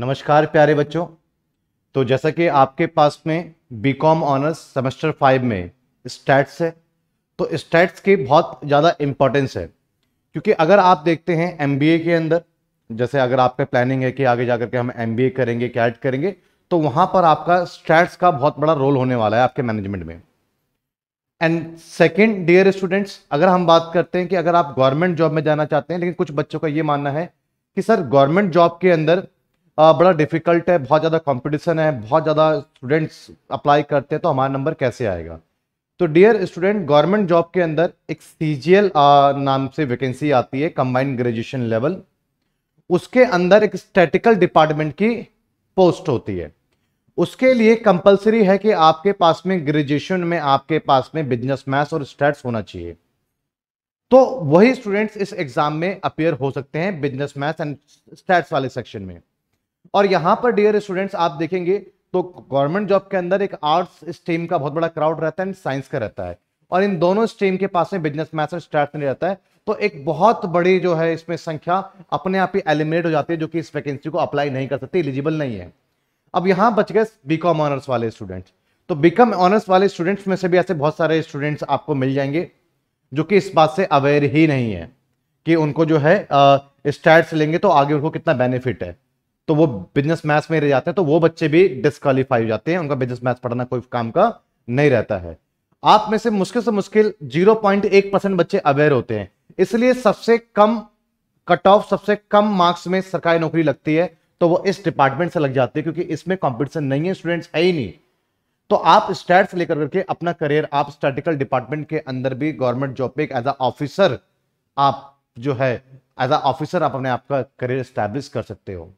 नमस्कार प्यारे बच्चों तो जैसा कि आपके पास में बीकॉम ऑनर्स सेमेस्टर फाइव में स्टैट्स है तो स्टैट्स की बहुत ज़्यादा इम्पोर्टेंस है क्योंकि अगर आप देखते हैं एम के अंदर जैसे अगर आपका प्लानिंग है कि आगे जा करके हम एम करेंगे कैट करेंगे तो वहाँ पर आपका स्टैट्स का बहुत बड़ा रोल होने वाला है आपके मैनेजमेंट में एंड सेकेंड डियर स्टूडेंट्स अगर हम बात करते हैं कि अगर आप गवर्नमेंट जॉब में जाना चाहते हैं लेकिन कुछ बच्चों का ये मानना है कि सर गवर्नमेंट जॉब के अंदर बड़ा डिफिकल्ट है बहुत ज़्यादा कंपटीशन है बहुत ज़्यादा स्टूडेंट्स अप्लाई करते हैं तो हमारा नंबर कैसे आएगा तो डियर स्टूडेंट गवर्नमेंट जॉब के अंदर एक सी नाम से वैकेंसी आती है कंबाइंड ग्रेजुएशन लेवल उसके अंदर एक स्टेटिकल डिपार्टमेंट की पोस्ट होती है उसके लिए कंपलसरी है कि आपके पास में ग्रेजुएशन में आपके पास में बिजनेस मैथ्स और स्टैट्स होना चाहिए तो वही स्टूडेंट्स इस एग्जाम में अपियर हो सकते हैं बिजनेस मैथ्स एंड स्टैट्स वाले सेक्शन में और यहां पर डियर स्टूडेंट्स आप देखेंगे तो गवर्नमेंट जॉब के अंदर एक आर्ट्स स्ट्रीम का बहुत बड़ा क्राउड रहता है साइंस का रहता है और इन दोनों स्ट्रीम के पास में बिजनेस मैथ्स और नहीं रहता है तो एक बहुत बड़ी जो है इसमें संख्या अपने आप ही एलिमिनेट हो जाती है जो कि इस वैकेंसी को अप्लाई नहीं कर सकती एलिजिबल नहीं है अब यहां बच गए बीकॉम ऑनर्स वाले स्टूडेंट्स तो बीकॉम ऑनर्स वाले स्टूडेंट्स में से भी ऐसे बहुत सारे स्टूडेंट्स आपको मिल जाएंगे जो कि इस बात से अवेयर ही नहीं है कि उनको जो है स्टैट्स लेंगे तो आगे उनको कितना बेनिफिट है तो वो बिजनेस मैथ्स में रह जाते हैं तो वो बच्चे भी डिस्कालीफाई हो जाते हैं उनका बिजनेस मैथ्स पढ़ना कोई काम का नहीं रहता है आप में से मुश्किल से मुश्किल 0.1 परसेंट बच्चे अवेयर होते हैं इसलिए सबसे कम कट ऑफ सबसे कम मार्क्स में सरकारी नौकरी लगती है तो वो इस डिपार्टमेंट से लग जाती है क्योंकि इसमें कॉम्पिटिशन नहीं है स्टूडेंट्स है ही नहीं तो आप स्टैट्स लेकर करके अपना करियर आप स्टैटिकल डिपार्टमेंट के अंदर भी गवर्नमेंट जॉब पे एज अ ऑफिसर आप जो है एज अ ऑफिसर आप अपने आपका करियर स्टैब्लिश कर सकते हो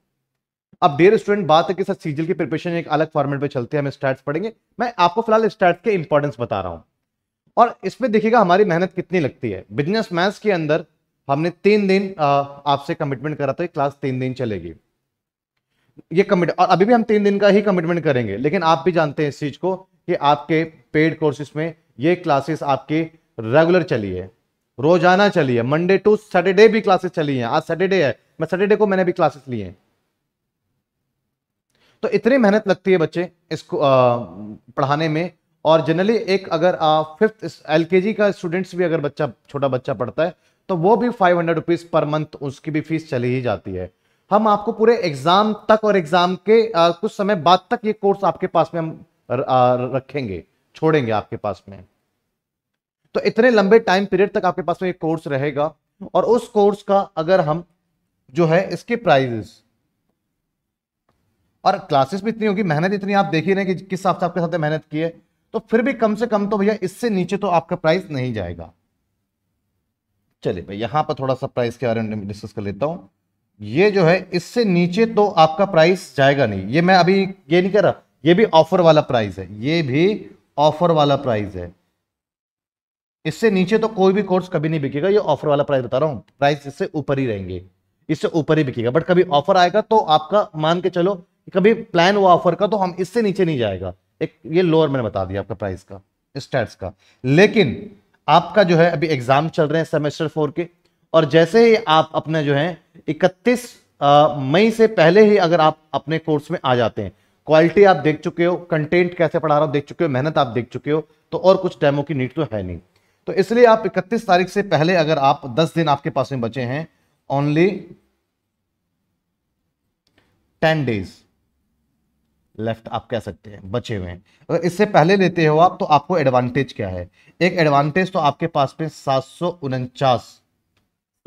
अब डेयर स्टूडेंट बात है कि सर सीजल की प्रिपरेशन एक अलग फॉर्मेट पे चलते हैं हम स्टैट्स पढ़ेंगे मैं आपको फिलहाल स्टैट्स के इंपॉर्टेंस बता रहा हूँ और इसमें देखिएगा हमारी मेहनत कितनी लगती है बिजनेस मैथ्स के अंदर हमने तीन दिन आपसे कमिटमेंट करा था क्लास तीन दिन चलेगी ये कमिट और अभी भी हम तीन दिन का ही कमिटमेंट करेंगे लेकिन आप भी जानते हैं इस चीज को कि आपके पेड कोर्सेज में ये क्लासेस आपके रेगुलर चली है रोजाना चली है मंडे टू सैटरडे भी क्लासेस चली हैं आज सैटरडे है मैं सैटरडे को मैंने भी क्लासेस ली हैं तो इतनी मेहनत लगती है बच्चे इसको आ, पढ़ाने में और जनरली एक अगर फिफ्थ एल का स्टूडेंट्स भी अगर बच्चा छोटा बच्चा पढ़ता है तो वो भी five hundred rupees per month उसकी भी फीस चली ही जाती है हम आपको पूरे एग्जाम तक और एग्जाम के आ, कुछ समय बाद तक ये कोर्स आपके पास में हम आ, रखेंगे छोड़ेंगे आपके पास में तो इतने लंबे टाइम पीरियड तक आपके पास में ये कोर्स रहेगा और उस कोर्स का अगर हम जो है इसके प्राइजेस और क्लासेस भी इतनी होगी मेहनत इतनी आप देख ही रहे कि किस हिसाब से आपके साथ मेहनत की है तो फिर भी कम से कम तो भैया इससे नीचे तो आपका प्राइस नहीं जाएगा चलिए भाई यहां पर थोड़ा सा प्राइस के बारे में डिस्कस कर लेता हूं ये जो है इससे नीचे तो आपका प्राइस जाएगा नहीं ये मैं अभी ये नहीं कर रहा ये भी ऑफर वाला प्राइस है ये भी ऑफर वाला प्राइस है इससे नीचे तो कोई भी कोर्स कभी नहीं बिकेगा ये ऑफर वाला प्राइस बता रहा हूं प्राइस इससे ऊपर ही रहेंगे इससे ऊपर ही बिकेगा बट कभी ऑफर आएगा तो आपका मान के चलो कभी प्लान हुआ ऑफर का तो हम इससे नीचे नहीं जाएगा एक ये लोअर मैंने बता दिया आपका प्राइस का स्टैट्स का लेकिन आपका जो है अभी एग्जाम चल रहे हैं सेमेस्टर फोर के और जैसे ही आप अपने जो है इकतीस मई से पहले ही अगर आप अपने कोर्स में आ जाते हैं क्वालिटी आप देख चुके हो कंटेंट कैसे पढ़ा रहा हो देख चुके हो मेहनत आप देख चुके हो तो और कुछ डेमो की नीड तो है नहीं तो इसलिए आप 31 तारीख से पहले अगर आप 10 दिन आपके पास में बचे हैं ओनली 10 डेज लेफ्ट आप कह सकते हैं बचे हुए हैं अगर इससे पहले लेते हो आप तो आपको एडवांटेज क्या है एक एडवांटेज तो आपके पास में सात सौ उनचास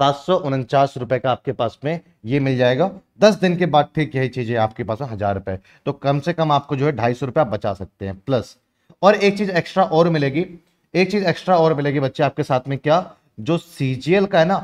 सात सौ उनचास रुपये का आपके पास में ये मिल जाएगा दस दिन के बाद ठीक यही चीज़ें आपके पास में हज़ार रुपए तो कम से कम आपको जो है ढाई सौ रुपया बचा सकते हैं प्लस और एक चीज़ एक्स्ट्रा और मिलेगी एक चीज़ एक्स्ट्रा और मिलेगी बच्चे आपके साथ में क्या जो सी का है ना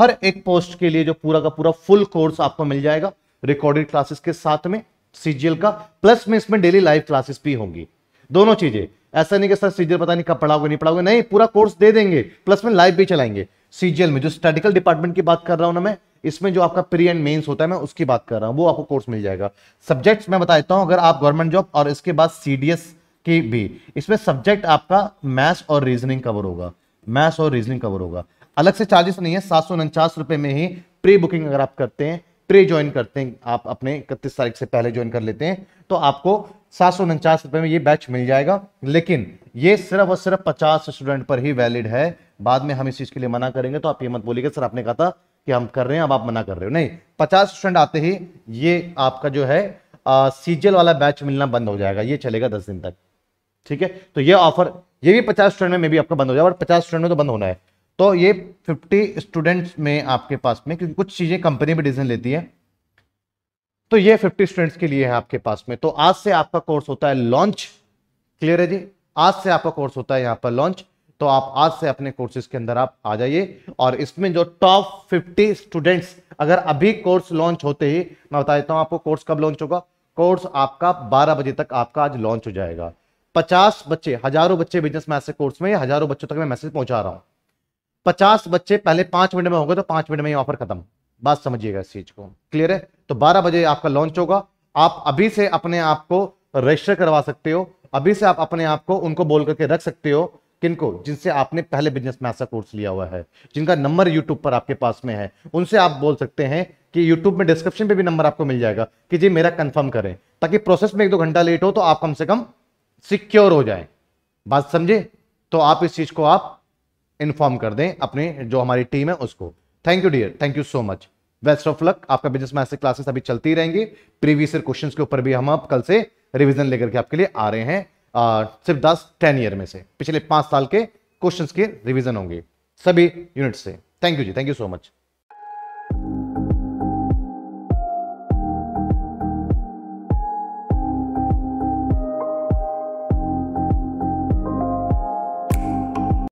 हर एक पोस्ट के लिए जो पूरा का पूरा फुल कोर्स आपको मिल जाएगा रिकॉर्डेड क्लासेस के साथ में सीजीएल का प्लस में इसमें डेली लाइव क्लासेस भी होंगी दोनों चीजें ऐसा नहीं कि सर सीजीएल पता नहीं कब पढ़ाओगे नहीं पढ़ाओगे नहीं पूरा कोर्स दे देंगे प्लस में लाइव भी चलाएंगे सीजीएल में जो स्टेटिकल डिपार्टमेंट की बात कर रहा हूं ना मैं इसमें जो आपका प्री एंड मेन्स होता है मैं उसकी बात कर रहा हूं वो आपको कोर्स मिल जाएगा सब्जेक्ट्स मैं बता देता हूं अगर आप गवर्नमेंट जॉब और इसके बाद सीडीएस की भी इसमें सब्जेक्ट आपका मैथ्स और रीजनिंग कवर होगा मैथ्स और रीजनिंग कवर होगा अलग से चार्जेस नहीं है सात सौ में ही प्री बुकिंग अगर आप करते हैं प्रे ज्वाइन करते हैं आप अपने इकतीस तारीख से पहले ज्वाइन कर लेते हैं तो आपको सात सौ उनचास रुपये में ये बैच मिल जाएगा लेकिन ये सिर्फ और सिर्फ पचास स्टूडेंट पर ही वैलिड है बाद में हम इस चीज़ के लिए मना करेंगे तो आप ये मत बोलिएगा सर आपने कहा था कि हम कर रहे हैं अब आप मना कर रहे हो नहीं पचास स्टूडेंट आते ही ये आपका जो है सीजल वाला बैच मिलना बंद हो जाएगा ये चलेगा दस दिन तक ठीक है तो ये ऑफर ये भी पचास स्टूडेंट में भी आपका बंद हो जाएगा और पचास स्टूडेंट में तो बंद होना है तो ये 50 स्टूडेंट्स में आपके पास में क्योंकि कुछ चीज़ें कंपनी में डिसीजन लेती है तो ये 50 स्टूडेंट्स के लिए है आपके पास में तो आज से आपका कोर्स होता है लॉन्च क्लियर है जी आज से आपका कोर्स होता है यहां पर लॉन्च तो आप आज से अपने कोर्सेज के अंदर आप आ जाइए और इसमें जो टॉप फिफ्टी स्टूडेंट्स अगर अभी कोर्स लॉन्च होते ही मैं बता देता हूँ आपको कोर्स कब लॉन्च होगा कोर्स आपका बारह बजे तक आपका आज लॉन्च हो जाएगा पचास बच्चे हजारों बच्चे बिजनेस मैसेज कोर्स में हजारों बच्चों तक मैं मैसेज पहुंचा रहा हूं पचास बच्चे पहले पांच मिनट में होंगे तो पांच मिनट में ये ऑफर खत्म बात समझिएगा इस चीज को क्लियर है तो बारह बजे आपका लॉन्च होगा आप अभी से अपने आप को रजिस्टर करवा सकते हो अभी से आप अपने आप को उनको बोल करके रख सकते हो किनको जिनसे आपने पहले बिजनेस में ऐसा कोर्स लिया हुआ है जिनका नंबर यूट्यूब पर आपके पास में है उनसे आप बोल सकते हैं कि यूट्यूब में डिस्क्रिप्शन पे भी नंबर आपको मिल जाएगा कि जी मेरा कंफर्म करें ताकि प्रोसेस में एक दो घंटा लेट हो तो आप कम से कम सिक्योर हो जाए बात समझे तो आप इस चीज को आप इन्फॉर्म कर दें अपने जो हमारी टीम है उसको thank you dear thank you so much best of luck आपका बिजनेस मैथ्स क्लासेस अभी चलती रहेंगी प्रीवियस ईयर क्वेश्चंस के ऊपर भी हम आप कल से रिवीजन लेकर के आपके लिए आ रहे हैं आ, सिर्फ दस टेन ईयर में से पिछले पांच साल के क्वेश्चंस के रिवीजन होंगे सभी यूनिट से थैंक यू जी थैंक यू सो मच